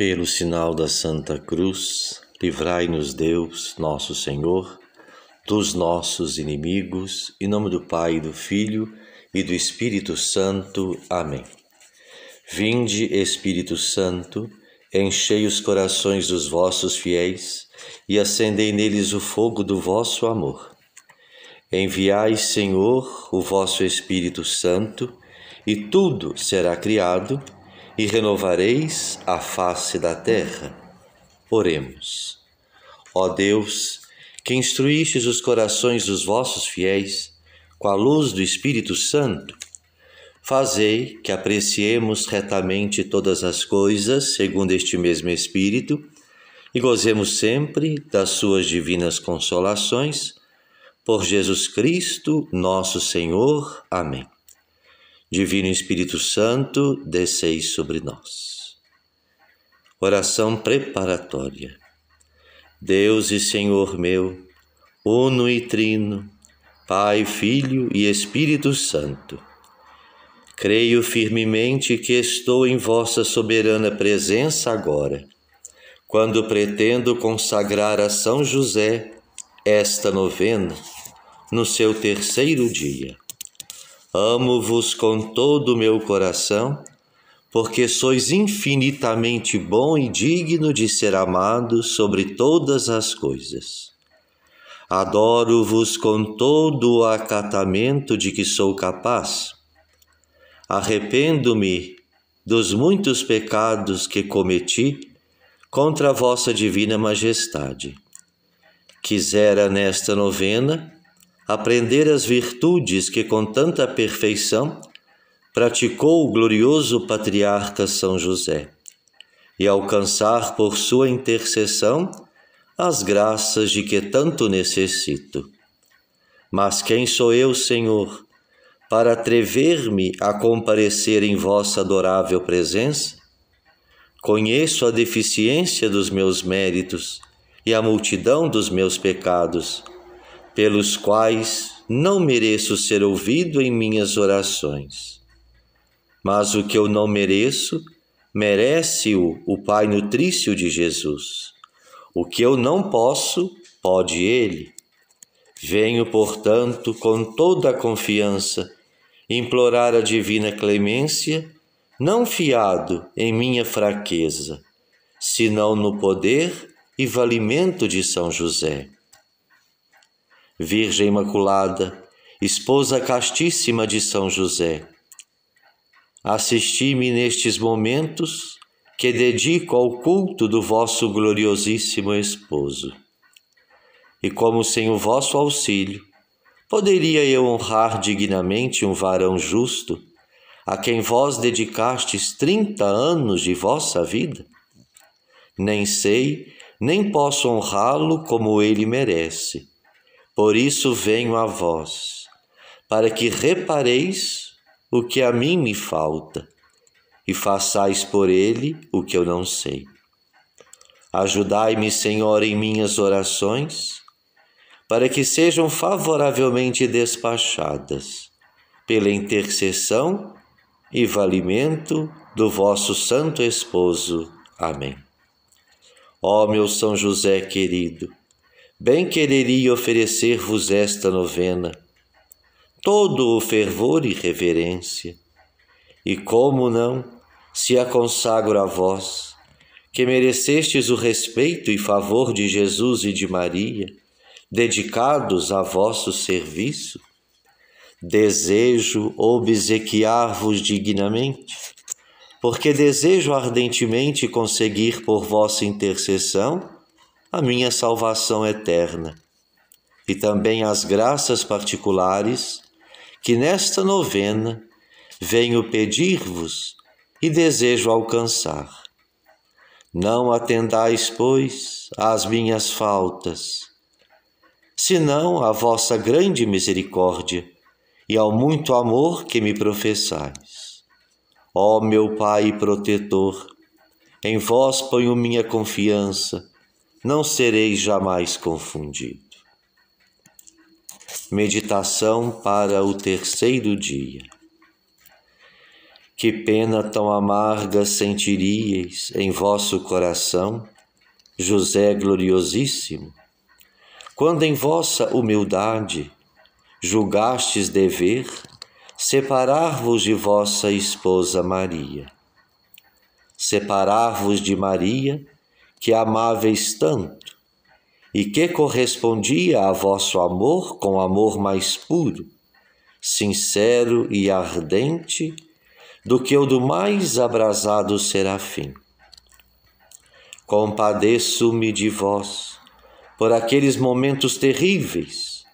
Pelo sinal da Santa Cruz, livrai-nos Deus, nosso Senhor, dos nossos inimigos, em nome do Pai, do Filho e do Espírito Santo. Amém. Vinde, Espírito Santo, enchei os corações dos vossos fiéis e acendei neles o fogo do vosso amor. Enviai, Senhor, o vosso Espírito Santo, e tudo será criado e renovareis a face da terra. Oremos. Ó Deus, que instruístes os corações dos vossos fiéis com a luz do Espírito Santo, fazei que apreciemos retamente todas as coisas segundo este mesmo Espírito e gozemos sempre das suas divinas consolações. Por Jesus Cristo, nosso Senhor. Amém. Divino Espírito Santo, desceis sobre nós. Oração preparatória. Deus e Senhor meu, Uno e Trino, Pai, Filho e Espírito Santo. Creio firmemente que estou em vossa soberana presença agora, quando pretendo consagrar a São José esta novena no seu terceiro dia Amo-vos com todo o meu coração, porque sois infinitamente bom e digno de ser amado sobre todas as coisas. Adoro-vos com todo o acatamento de que sou capaz. Arrependo-me dos muitos pecados que cometi contra a vossa divina majestade. Quisera nesta novena aprender as virtudes que com tanta perfeição praticou o glorioso patriarca São José e alcançar por sua intercessão as graças de que tanto necessito. Mas quem sou eu, Senhor, para atrever-me a comparecer em vossa adorável presença? Conheço a deficiência dos meus méritos e a multidão dos meus pecados pelos quais não mereço ser ouvido em minhas orações. Mas o que eu não mereço, merece-o o Pai nutrício de Jesus. O que eu não posso, pode Ele. Venho, portanto, com toda a confiança, implorar a divina clemência, não fiado em minha fraqueza, senão no poder e valimento de São José Virgem Imaculada, esposa castíssima de São José, assisti-me nestes momentos que dedico ao culto do vosso gloriosíssimo esposo. E como sem o vosso auxílio, poderia eu honrar dignamente um varão justo, a quem vós dedicastes trinta anos de vossa vida? Nem sei, nem posso honrá-lo como ele merece por isso venho a vós, para que repareis o que a mim me falta e façais por ele o que eu não sei. Ajudai-me, Senhor, em minhas orações, para que sejam favoravelmente despachadas pela intercessão e valimento do vosso santo esposo. Amém. Ó meu São José querido, Bem quereria oferecer-vos esta novena, todo o fervor e reverência, e como não, se a consagro a vós, que merecestes o respeito e favor de Jesus e de Maria, dedicados a vosso serviço, desejo obsequiar-vos dignamente, porque desejo ardentemente conseguir por vossa intercessão a minha salvação eterna, e também as graças particulares que nesta novena venho pedir-vos e desejo alcançar. Não atendais, pois, às minhas faltas, senão à vossa grande misericórdia e ao muito amor que me professais. Ó meu Pai protetor, em vós ponho minha confiança não sereis jamais confundido. Meditação para o terceiro dia. Que pena tão amarga sentiríeis em vosso coração, José gloriosíssimo, quando em vossa humildade julgastes dever separar-vos de vossa esposa Maria. Separar-vos de Maria que amáveis tanto, e que correspondia a vosso amor com amor mais puro, sincero e ardente do que o do mais abrasado serafim. Compadeço-me de vós por aqueles momentos terríveis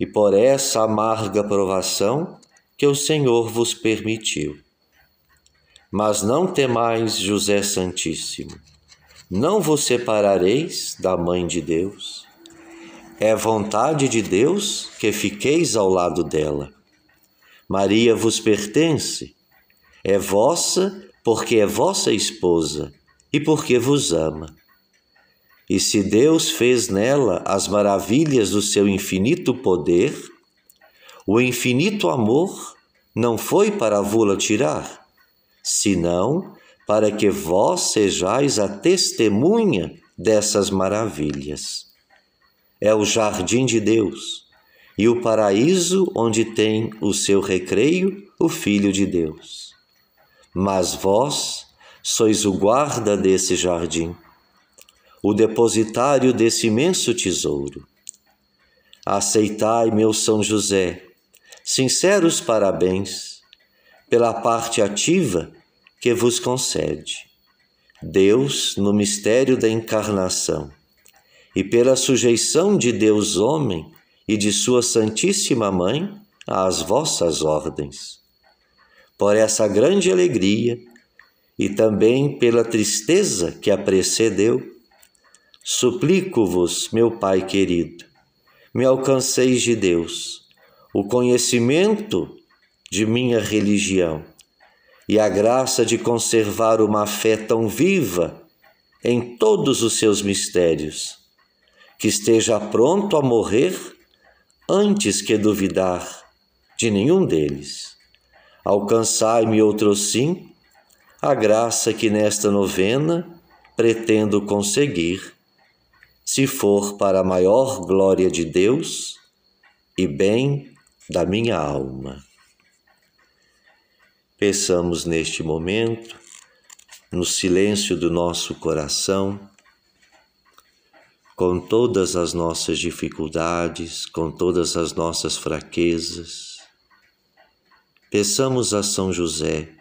e por essa amarga provação que o Senhor vos permitiu. Mas não temais, José Santíssimo não vos separareis da mãe de Deus. É vontade de Deus que fiqueis ao lado dela. Maria vos pertence, é vossa, porque é vossa esposa e porque vos ama. E se Deus fez nela as maravilhas do seu infinito poder, o infinito amor não foi para vô-la tirar, senão para que vós sejais a testemunha dessas maravilhas. É o jardim de Deus e o paraíso onde tem o seu recreio o Filho de Deus. Mas vós sois o guarda desse jardim, o depositário desse imenso tesouro. Aceitai, meu São José, sinceros parabéns pela parte ativa que vos concede. Deus, no mistério da encarnação, e pela sujeição de Deus homem e de sua Santíssima Mãe às vossas ordens. Por essa grande alegria e também pela tristeza que a precedeu, suplico-vos, meu Pai querido, me alcanceis de Deus o conhecimento de minha religião e a graça de conservar uma fé tão viva em todos os seus mistérios, que esteja pronto a morrer antes que duvidar de nenhum deles. Alcançai-me outro sim, a graça que nesta novena pretendo conseguir, se for para a maior glória de Deus e bem da minha alma. Peçamos neste momento, no silêncio do nosso coração, com todas as nossas dificuldades, com todas as nossas fraquezas, peçamos a São José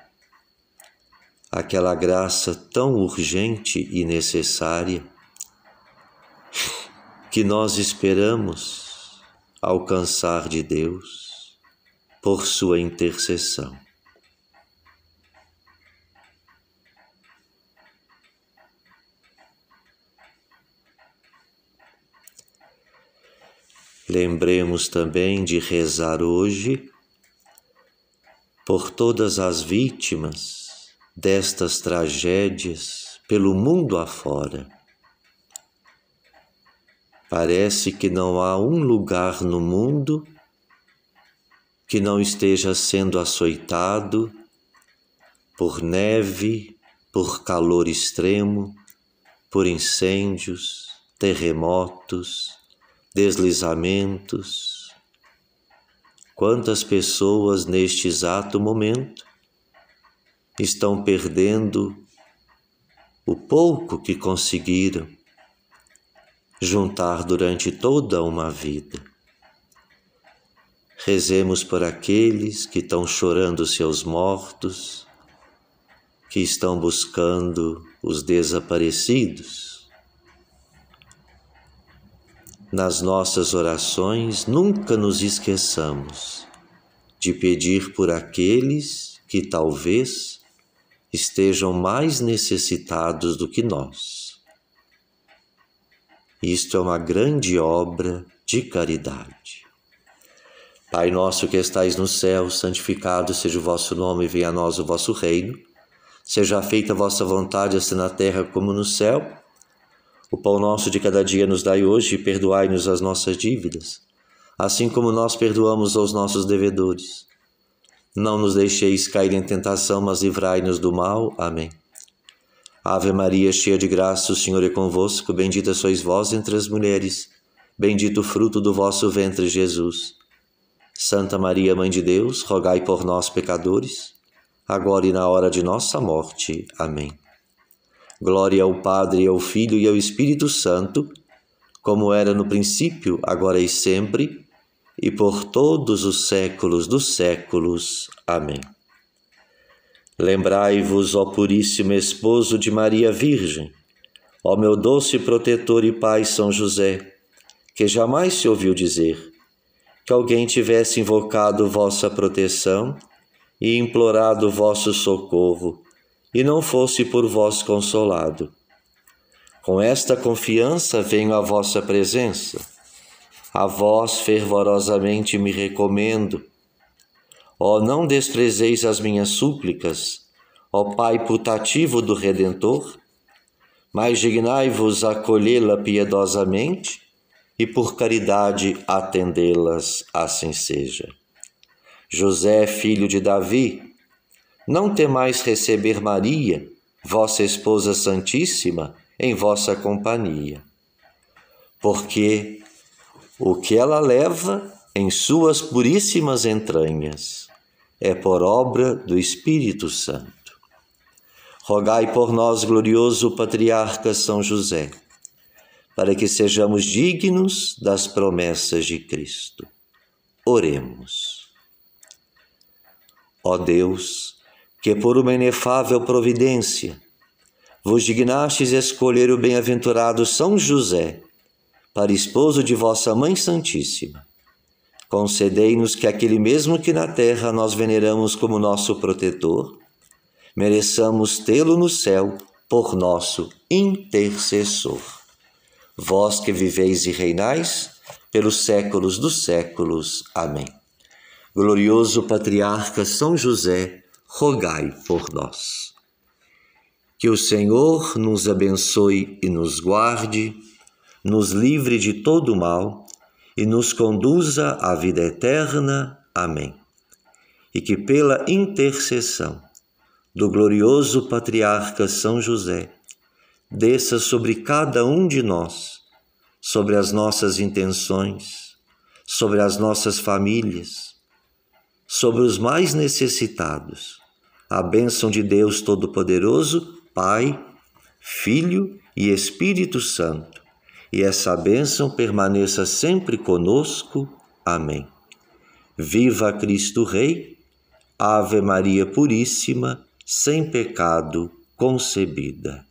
aquela graça tão urgente e necessária que nós esperamos alcançar de Deus por sua intercessão. Lembremos também de rezar hoje por todas as vítimas destas tragédias pelo mundo afora. Parece que não há um lugar no mundo que não esteja sendo açoitado por neve, por calor extremo, por incêndios, terremotos, deslizamentos. Quantas pessoas neste exato momento estão perdendo o pouco que conseguiram juntar durante toda uma vida. Rezemos por aqueles que estão chorando seus mortos, que estão buscando os desaparecidos nas nossas orações nunca nos esqueçamos de pedir por aqueles que talvez estejam mais necessitados do que nós. Isto é uma grande obra de caridade. Pai nosso que estais no céu, santificado seja o vosso nome, venha a nós o vosso reino. Seja feita a vossa vontade, assim na terra como no céu. O pão nosso de cada dia nos dai hoje e perdoai-nos as nossas dívidas, assim como nós perdoamos aos nossos devedores. Não nos deixeis cair em tentação, mas livrai-nos do mal. Amém. Ave Maria, cheia de graça, o Senhor é convosco, bendita sois vós entre as mulheres, bendito o fruto do vosso ventre, Jesus. Santa Maria, Mãe de Deus, rogai por nós, pecadores, agora e na hora de nossa morte. Amém. Glória ao Padre, ao Filho e ao Espírito Santo, como era no princípio, agora e sempre, e por todos os séculos dos séculos. Amém. Lembrai-vos, ó Puríssimo Esposo de Maria Virgem, ó meu doce protetor e pai São José, que jamais se ouviu dizer que alguém tivesse invocado vossa proteção e implorado vosso socorro e não fosse por vós consolado. Com esta confiança venho à vossa presença. A vós fervorosamente me recomendo. Ó, não desprezeis as minhas súplicas, ó Pai putativo do Redentor, mas dignai-vos acolhê-la piedosamente e por caridade atendê-las, assim seja. José, filho de Davi, não temais receber Maria, vossa esposa santíssima, em vossa companhia. Porque o que ela leva em suas puríssimas entranhas é por obra do Espírito Santo. Rogai por nós, glorioso patriarca São José, para que sejamos dignos das promessas de Cristo. Oremos. Ó Deus, que por uma inefável providência vos dignastes escolher o bem-aventurado São José para esposo de vossa Mãe Santíssima. Concedei-nos que aquele mesmo que na terra nós veneramos como nosso protetor, mereçamos tê-lo no céu por nosso intercessor. Vós que viveis e reinais pelos séculos dos séculos. Amém. Glorioso patriarca São José, rogai por nós. Que o Senhor nos abençoe e nos guarde, nos livre de todo mal e nos conduza à vida eterna. Amém. E que pela intercessão do glorioso patriarca São José, desça sobre cada um de nós, sobre as nossas intenções, sobre as nossas famílias, sobre os mais necessitados. A bênção de Deus Todo-Poderoso, Pai, Filho e Espírito Santo. E essa bênção permaneça sempre conosco. Amém. Viva Cristo Rei, Ave Maria Puríssima, sem pecado concebida.